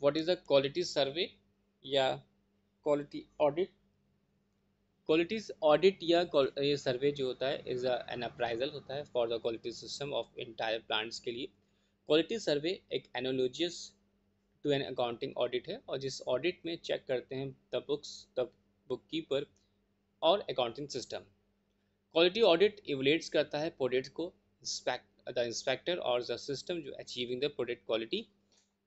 what is the quality survey या quality audit qualities audit या ये सर्वे जो होता है इज एन अप्राइजल होता है for the quality system of entire plants के लिए क्वालिटी सर्वे एक analogous to an accounting audit है और जिस ऑडिट में चेक करते हैं the books the book keeper और accounting system quality audit evaluates करता है प्रोडक्ट को इंस्पेक्ट द इंस्पेक्टर और द सिस्टम जो achieving the product quality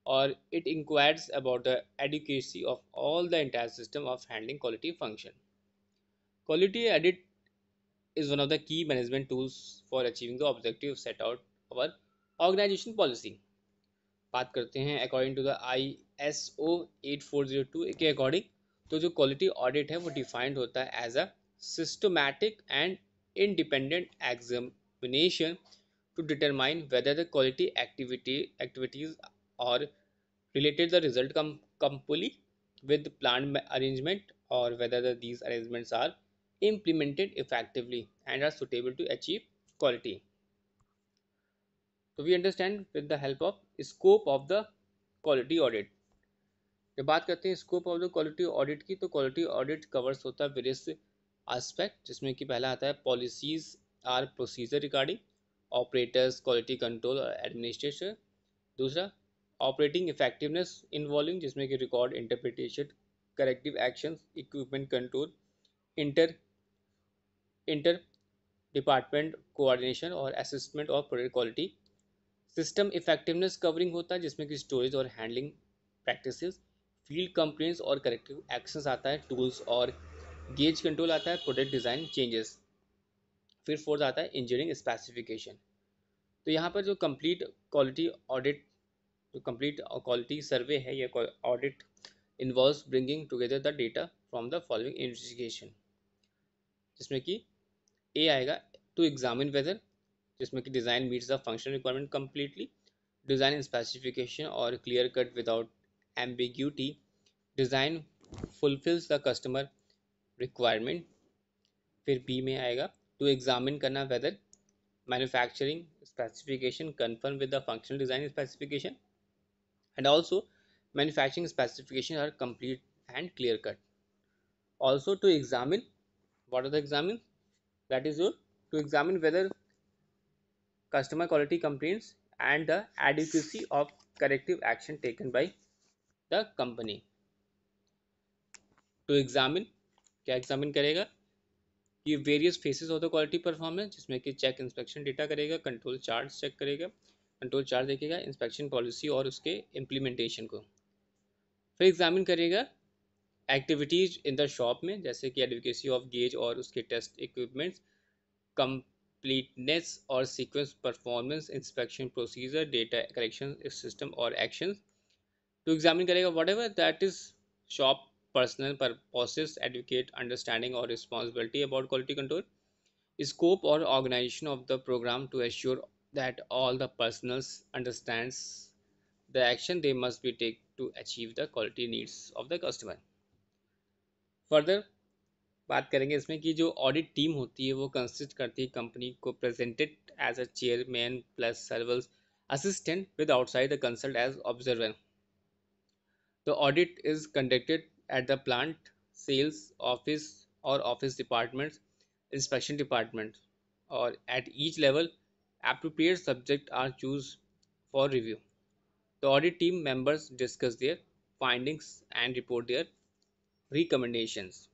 or it inquires about the adequacy of all the entire system of handling quality function. Quality audit is one of the key management tools for achieving the objective set out our organization policy. बात करते हैं according to the ISO 8402. At according तो जो quality audit है वो defined होता है as a systematic and independent examination to determine whether the quality activity activities और related the result come comply with plan arrangement और whether these arrangement are implemented effectively and are suitable to achieve quality so we understand with the help of scope of the quality audit जब बात करते हैं scope of the quality audit की तो quality audit covers होता है various aspect जिसमें कि पहला आता है policies are procedure regarding operators quality control और एडमिनिस्ट्रेशन दूसरा ऑपरेटिंग इफेक्टिवनेस इन्वॉल्विंग जिसमें कि record interpretation corrective action equipment control inter inter department coordination और assessment of product quality system effectiveness covering होता है जिसमें कि स्टोरेज और हैंडलिंग प्रैक्टिसेस फील्ड कंप्लेंट्स और करेक्टिव एक्शंस आता है टूल्स और गेज कंट्रोल आता है प्रोडक्ट डिज़ाइन चेंजेस फिर फोर्थ आता है इंजीनियरिंग स्पेसिफिकेशन तो यहाँ पर जो कंप्लीट क्वालिटी ऑडिट जो कंप्लीट क्वालिटी सर्वे है या audit involve bringing together the data from the following investigation जिसमें कि ए आएगा टू एग्जामिन वेदर जिसमें कि design meets the function requirement completely design in specification और clear cut without ambiguity design fulfils the customer requirement फिर B में आएगा to examine करना whether manufacturing specification confirm with the functional design specification and also manufacturing specifications are complete and clear cut also to examine what are the examine that is your to examine whether customer quality complaints and the adequacy of corrective action taken by the company to examine क्या examine करेगा ये various phases of the quality performance जिसमें कि check inspection data करेगा control chart check करेगा control chart देखेगा inspection policy और उसके इम्प्लीमेंटेशन को फिर एग्जामिन करेगा एक्टिविटीज़ इन द शॉप में जैसे कि एडवोकेसी ऑफ गेज और उसके टेस्ट इक्विपमेंट्स कंप्लीटनेस और sequence performance inspection procedure data collection system और एक्शन टू एग्जामिन करेगा whatever that is shop personnel process advocate understanding और responsibility about quality control scope और organisation of the programme to assure that all the personals understands the action they must be take to achieve the quality needs of the customer further बात करेंगे इसमें कि जो audit team होती है वो consist करती है कंपनी को presented as a chairman plus several assistant with outside the consult as observer the audit is conducted at the plant sales office और ऑफिस डिपार्टमेंट इंस्पेक्शन डिपार्टमेंट और at each level Appropriate subjects are chosen for review. The audit team members discuss their findings and report their recommendations.